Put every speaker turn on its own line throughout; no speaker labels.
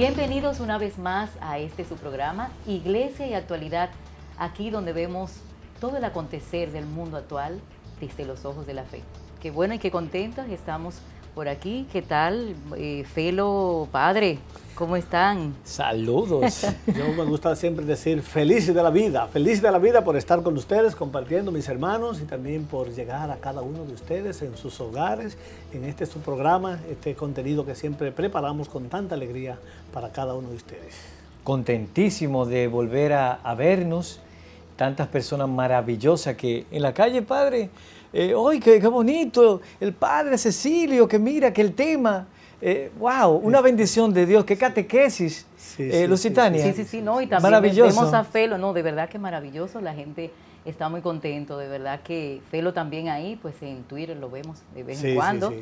Bienvenidos una vez más a este su programa, Iglesia y Actualidad, aquí donde vemos todo el acontecer del mundo actual desde los ojos de la fe. Qué bueno y qué contentos estamos por aquí. ¿Qué tal, eh, Felo Padre? ¿Cómo están?
Saludos. Yo me gusta siempre decir feliz de la vida, feliz de la vida por estar con ustedes, compartiendo mis hermanos y también por llegar a cada uno de ustedes en sus hogares, en este su programa, este contenido que siempre preparamos con tanta alegría para cada uno de ustedes.
Contentísimo de volver a vernos tantas personas maravillosas que en la calle, padre, eh, ¡ay, qué, bonito! El padre Cecilio, que mira, que el tema. Eh, ¡Wow! Una bendición de Dios, qué catequesis, eh, Lusitania. Sí, sí, sí, no, y también maravilloso. vemos a
Felo, no, de verdad que maravilloso la gente está muy contento, de verdad que Felo también ahí, pues en Twitter lo vemos de vez en cuando.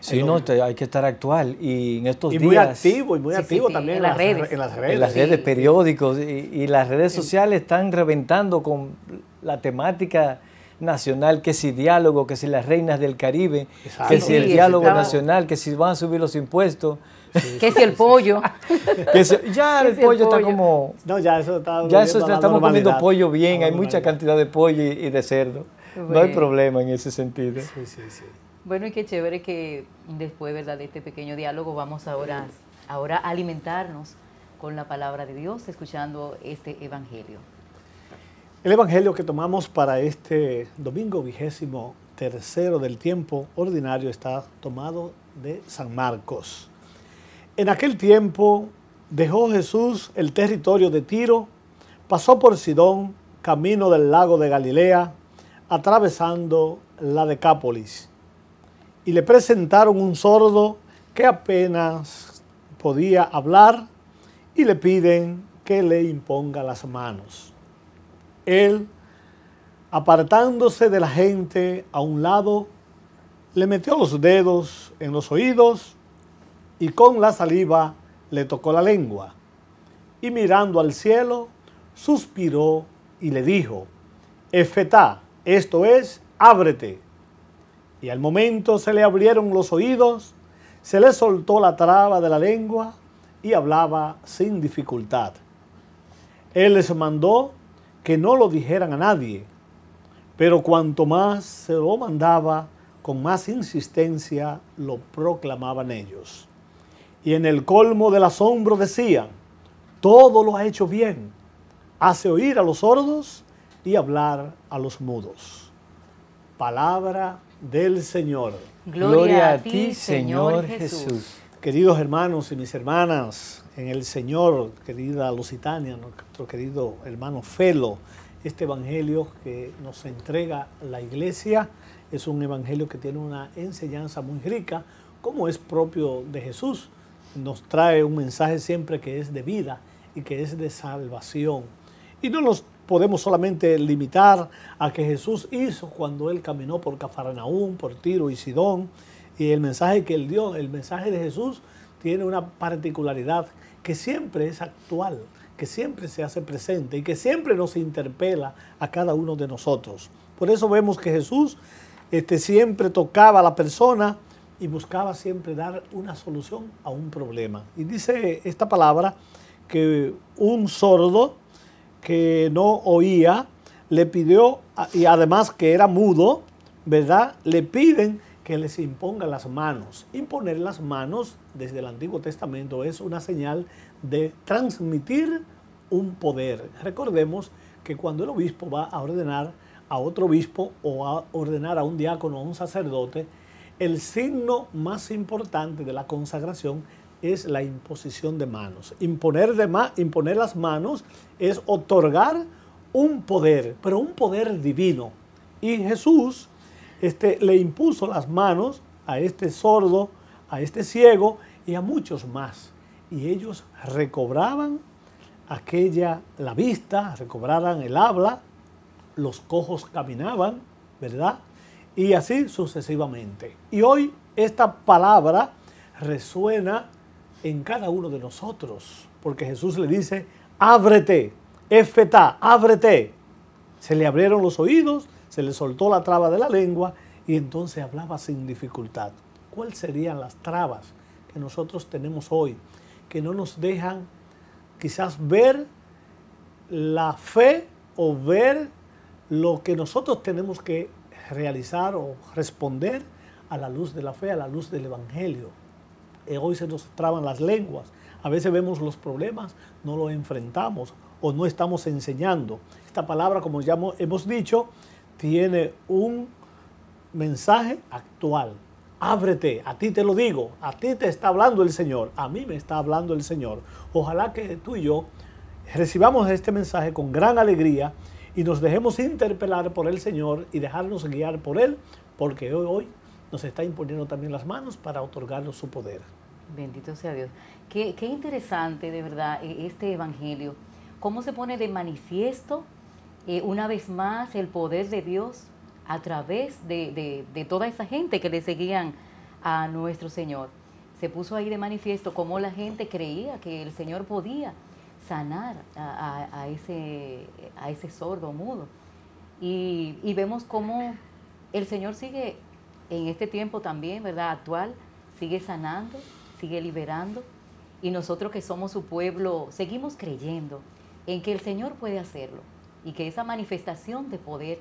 Sí, no, hay que estar actual y en estos días... muy activo, y muy
activo también en, las redes. En las redes, en
periódicos y, las redes sociales están reventando con la temática nacional, que si diálogo, que si las reinas del Caribe, que si el diálogo nacional, que si van a subir los impuestos que si el pollo. ya el, pollo está como.
No, ya eso está. Ya eso estamos comiendo pollo bien, hay
mucha cantidad de pollo y, de cerdo. No hay problema en ese sentido.
Sí, sí, sí.
Bueno, y qué chévere que después ¿verdad? de este pequeño diálogo vamos ahora, ahora a alimentarnos con la palabra de Dios, escuchando este Evangelio.
El Evangelio que tomamos para este domingo vigésimo tercero del tiempo ordinario está tomado de San Marcos. En aquel tiempo dejó Jesús el territorio de Tiro, pasó por Sidón, camino del lago de Galilea, atravesando la Decápolis. Y le presentaron un sordo que apenas podía hablar y le piden que le imponga las manos. Él, apartándose de la gente a un lado, le metió los dedos en los oídos y con la saliva le tocó la lengua. Y mirando al cielo, suspiró y le dijo, Efetá, esto es, ábrete. Y al momento se le abrieron los oídos, se le soltó la traba de la lengua y hablaba sin dificultad. Él les mandó que no lo dijeran a nadie, pero cuanto más se lo mandaba, con más insistencia lo proclamaban ellos y en el colmo del asombro decía, todo lo ha hecho bien, hace oír a los sordos y hablar a los mudos. Palabra del Señor. Gloria, a ti, Señor, Jesús. Queridos hermanos y mis hermanas, en el Señor, querida Lusitania, nuestro querido hermano Felo, este evangelio que nos entrega la iglesia es un evangelio que tiene una enseñanza muy rica, como es propio de Jesús nos trae un mensaje siempre que es de vida y que es de salvación. Y no nos podemos solamente limitar a que Jesús hizo cuando él caminó por Cafarnaúm, por Tiro y Sidón. Y el mensaje que él dio, el mensaje de Jesús tiene una particularidad que siempre es actual, que siempre se hace presente y que siempre nos interpela a cada uno de nosotros. Por eso vemos que Jesús este, siempre tocaba a la persona y buscaba siempre dar una solución a un problema. Y dice esta palabra que un sordo que no oía le pidió, y además que era mudo, ¿verdad? Le piden que les imponga las manos. Imponer las manos desde el Antiguo Testamento es una señal de transmitir un poder. Recordemos que cuando el obispo va a ordenar a otro obispo o a ordenar a un diácono o a un sacerdote, el signo más importante de la consagración es la imposición de manos. Imponer, las manos es otorgar un poder, pero un poder divino. Y Jesús este, le impuso las manos a este sordo, a este ciego y a muchos más. Y ellos recobraban aquella, la vista, recobraban el habla, los cojos caminaban, ¿verdad? y así sucesivamente. Y hoy esta palabra resuena en cada uno de nosotros, porque Jesús le dice, ábrete, efeta, ábrete. Se le abrieron los oídos, se le soltó la traba de la lengua y entonces hablaba sin dificultad. ¿Cuáles serían las trabas que nosotros tenemos hoy que no nos dejan quizás ver la fe o ver lo que nosotros tenemos que realizar o responder a la luz de la fe, a la luz del Evangelio. y hoy se nos traban las lenguas, a veces vemos los problemas, no los enfrentamos o no estamos enseñando. Esta palabra, como ya hemos dicho, tiene un mensaje actual. Ábrete, a ti te lo digo, a ti te está hablando el Señor, a mí me está hablando el Señor. Ojalá que tú y yo recibamos este mensaje con gran alegría y nos dejemos interpelar por el Señor y dejarnos guiar por Él, porque hoy, hoy nos está imponiendo también las manos para otorgarnos su poder. Bendito sea Dios.
Qué, interesante, de verdad, e, este Evangelio. ¿Cómo se pone de manifiesto eh, una vez más el poder de Dios a través de, de toda esa gente que le seguían a nuestro Señor? Se puso ahí de manifiesto cómo la gente creía que el Señor podía sanar a, a, ese, sordo mudo. Y, vemos cómo el Señor sigue en este tiempo también, ¿verdad? Actual, sigue sanando, sigue liberando. Y nosotros que somos su pueblo, seguimos creyendo en que el Señor puede hacerlo y que esa manifestación de poder,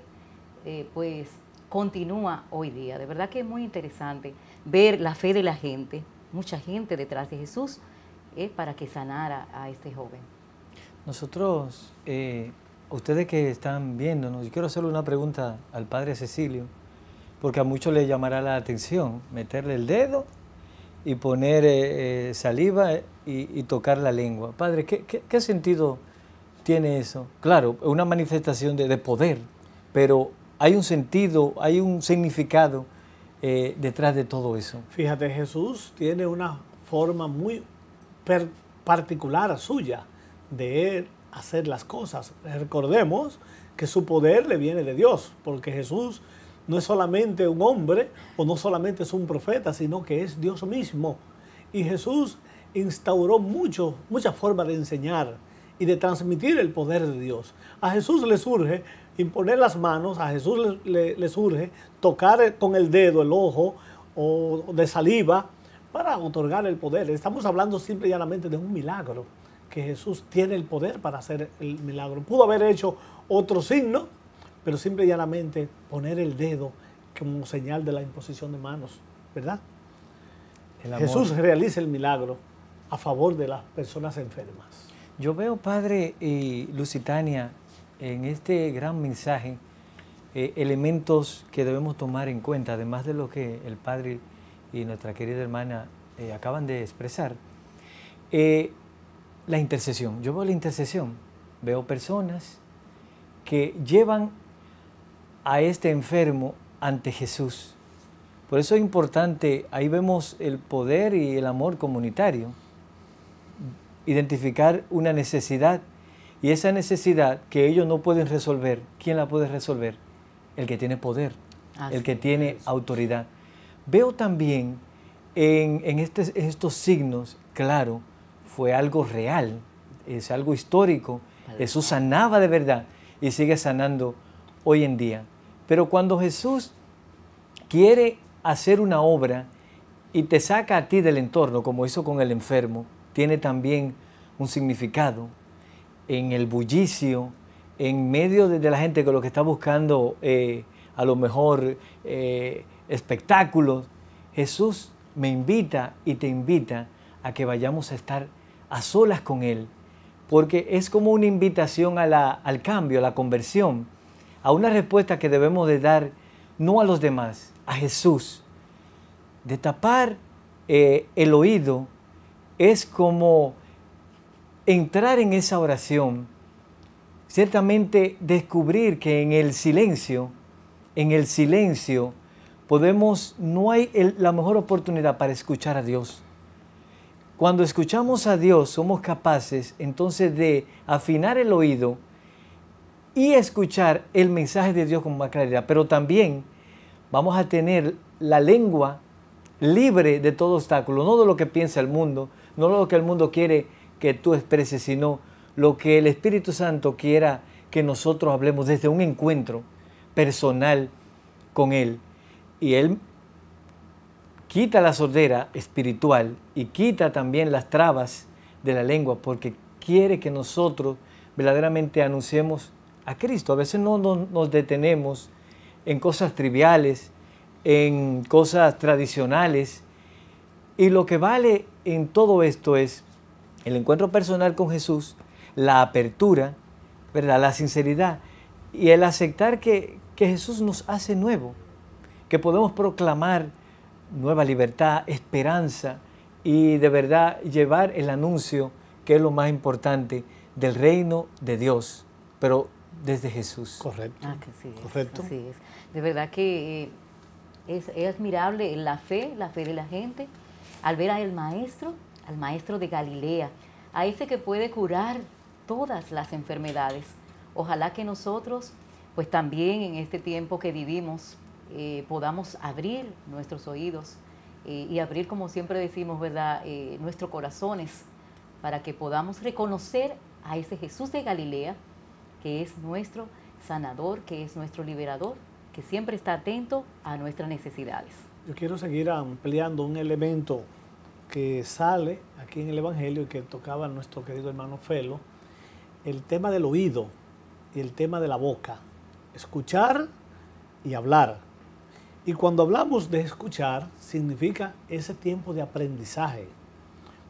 eh, pues, continúa hoy día. De verdad que es muy interesante ver la fe de la gente, mucha gente detrás de Jesús eh, para que sanara a este joven.
Nosotros, eh, ustedes que están viéndonos, yo quiero hacerle una pregunta al padre Cecilio, porque a muchos le llamará la atención meterle el dedo y poner eh, saliva y, tocar la lengua. Padre, ¿qué, sentido tiene eso? Claro, es una manifestación de, poder, pero hay un sentido, hay un significado detrás de todo eso.
Fíjate, Jesús tiene una forma muy particular suya de hacer las cosas. Recordemos que su poder le viene de Dios, porque Jesús no es solamente un hombre o no solamente es un profeta, sino que es Dios mismo. Y Jesús instauró muchas formas de enseñar y de transmitir el poder de Dios. A Jesús le surge imponer las manos, a Jesús le, le surge tocar con el dedo el ojo o de saliva, para otorgar el poder. Estamos hablando simple y llanamente de un milagro, que Jesús tiene el poder para hacer el milagro. Pudo haber hecho otro signo, pero simple y llanamente poner el dedo como señal de la imposición de manos, ¿verdad? Jesús realiza el milagro a favor de las personas enfermas.
Yo veo, Padre y Lusitania, en este gran mensaje, eh, elementos que debemos tomar en cuenta, además de lo que el Padre y nuestra querida hermana eh, acaban de expresar, eh, la intercesión. Yo veo la intercesión, veo personas que llevan a este enfermo ante Jesús. Por eso es importante, ahí vemos el poder y el amor comunitario, identificar una necesidad y esa necesidad que ellos no pueden resolver, ¿quién la puede resolver? El que tiene poder, el que tiene autoridad. Veo también este, en, estos signos, claro, fue algo real, es algo histórico. Jesús sanaba de verdad y sigue sanando hoy en día. Pero cuando Jesús quiere hacer una obra y te saca a ti del entorno, como hizo con el enfermo, tiene también un significado en el bullicio, en medio de la gente que lo que está buscando eh, a lo mejor eh, espectáculos. Jesús me invita y te invita a que vayamos a estar a solas con Él, porque es como una invitación al cambio, a la conversión, a una respuesta que debemos de dar no a los demás, a Jesús. De tapar eh, el oído es como entrar en esa oración, ciertamente descubrir que en el silencio, en el silencio podemos, no hay la mejor oportunidad para escuchar a Dios. Cuando escuchamos a Dios somos capaces entonces de afinar el oído y escuchar el mensaje de Dios con más claridad, pero también vamos a tener la lengua libre de todo obstáculo, no de lo que piensa el mundo, no de lo que el mundo quiere que tú expreses, sino lo que el Espíritu Santo quiera que nosotros hablemos desde un encuentro personal con Él y Él quita la sordera espiritual y quita también las trabas de la lengua porque quiere que nosotros verdaderamente anunciemos a Cristo. A veces no, nos detenemos en cosas triviales, en cosas tradicionales. Y lo que vale en todo esto es el encuentro personal con Jesús, la apertura, ¿verdad? la sinceridad y el aceptar que Jesús nos hace nuevo que podemos proclamar nueva libertad, esperanza y de verdad llevar el anuncio que es lo más importante del reino de Dios, pero desde Jesús. Correcto. Ah, sí
De verdad que eh, es, es, admirable la fe, la fe de la gente, al ver al maestro, al maestro de Galilea, a ese que puede curar todas las enfermedades. Ojalá que nosotros, pues también en este tiempo que vivimos, eh, podamos abrir nuestros oídos eh, y abrir, como siempre decimos, ¿verdad?, eh, nuestros corazones para que podamos reconocer a ese Jesús de Galilea, que es nuestro sanador, que es nuestro liberador, que siempre está atento a nuestras necesidades.
Yo quiero seguir ampliando un elemento que sale aquí en el Evangelio y que tocaba nuestro querido hermano Felo, el tema del oído y el tema de la boca. Escuchar y hablar. Y cuando hablamos de escuchar, significa ese tiempo de aprendizaje.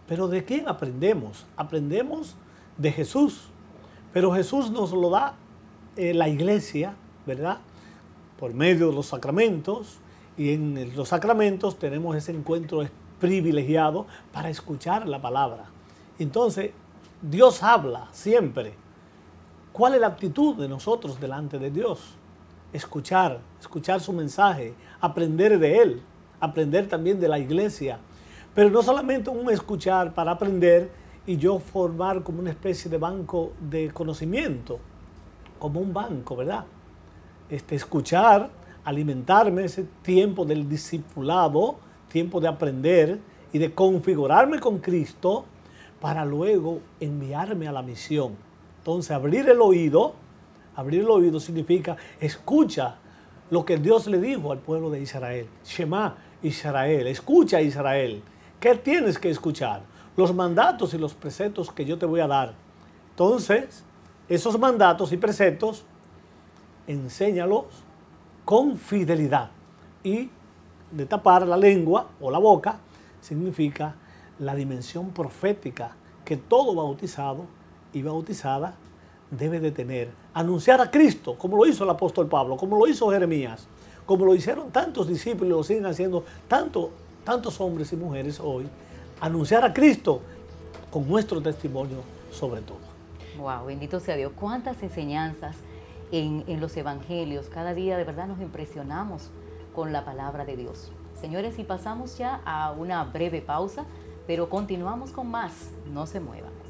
Pero ¿de quién aprendemos? Aprendemos de Jesús. Pero Jesús nos lo da eh, la iglesia, ¿verdad? Por medio de los sacramentos. Y en los sacramentos tenemos ese encuentro privilegiado para escuchar la palabra. Entonces, Dios habla siempre. ¿Cuál es la actitud de nosotros delante de Dios? escuchar, escuchar su mensaje, aprender de él, aprender también de la iglesia. Pero no solamente un escuchar para aprender y yo formar como una especie de banco de conocimiento, como un banco, ¿verdad? Este, escuchar, alimentarme ese tiempo del discipulado, tiempo de aprender y de configurarme con Cristo para luego enviarme a la misión. Entonces abrir el oído, Abrir el oído significa escucha lo que Dios le dijo al pueblo de Israel. Shema, Israel, escucha Israel. ¿Qué tienes que escuchar? Los mandatos y los preceptos que yo te voy a dar. Entonces, esos mandatos y preceptos, enséñalos con fidelidad. Y de tapar la lengua o la boca significa la dimensión profética que todo bautizado y bautizada debe de tener anunciar a Cristo, como lo hizo el apóstol Pablo, como lo hizo Jeremías, como lo hicieron tantos discípulos, lo siguen haciendo tanto, tantos hombres y mujeres hoy, anunciar a Cristo con nuestro testimonio sobre todo.
Wow, bendito sea Dios. Cuántas enseñanzas en, en los evangelios. Cada día de verdad nos impresionamos con la palabra de Dios. Señores, y pasamos ya a una breve pausa, pero continuamos con más. No se muevan.